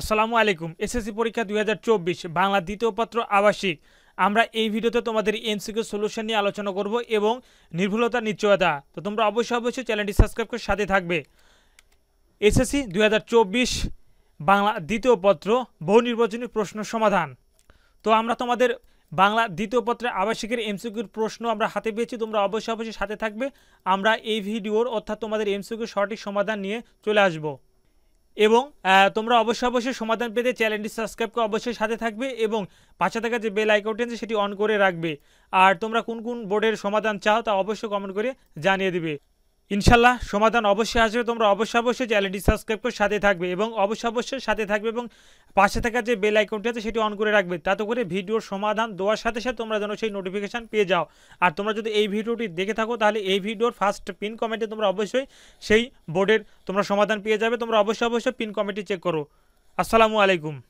আসসালামু আলাইকুম এসএসসি পরীক্ষা দুই বাংলা দ্বিতীয় পত্র আবাসিক আমরা এই ভিডিওতে তোমাদের এমসিকিউ সলিউশন নিয়ে আলোচনা করব এবং নির্ভুলতা নিশ্চয়তা তো তোমরা অবশ্যই অবশ্যই চ্যানেলটি সাবস্ক্রাইব করে সাথে থাকবে এসএসসি দুই বাংলা দ্বিতীয় পত্র বহু নির্বাচনী প্রশ্ন সমাধান তো আমরা তোমাদের বাংলা দ্বিতীয় পত্রে আবাসিকের এমসিকিউর প্রশ্ন আমরা হাতে পেয়েছি তোমরা অবশ্যই অবশ্যই সাথে থাকবে আমরা এই ভিডিওর অর্থাৎ তোমাদের এমসিকিউর সঠিক সমাধান নিয়ে চলে আসবো এবং তোমরা অবশ্যই অবশ্যই সমাধান পেতে চ্যানেলটি সাবস্ক্রাইব করে অবশ্যই সাথে থাকবে এবং পাশে থাকা যে বেল আইকনটি আছে সেটি অন করে রাখবে আর তোমরা কোন কোন বোর্ডের সমাধান চাও তা অবশ্যই কমেন্ট করে জানিয়ে দিবে ইনশাল্লাহ সমাধান অবশ্যই আসবে তোমরা অবশ্যই অবশ্যই চ্যানেলটি সাবস্ক্রাইব করে সাথে থাকবে এবং অবশ্যই অবশ্যই সাথে থাকবে এবং পাশে থাকা যে বেল আইকনটি আছে সেটি অন করে রাখবে তাতে করে ভিডিওর সমাধান দেওয়ার সাথে সাথে তোমরা যেন সেই নোটিফিকেশান পেয়ে যাও আর তোমরা যদি এই ভিডিওটি দেখে থাকো তাহলে এই ভিডিওর ফার্স্ট পিন কমেন্টে তোমরা অবশ্যই সেই বোর্ডের তোমরা সমাধান পেয়ে যাবে তোমরা অবশ্যই অবশ্যই পিন কমেন্টটি চেক করো আসসালামু আলাইকুম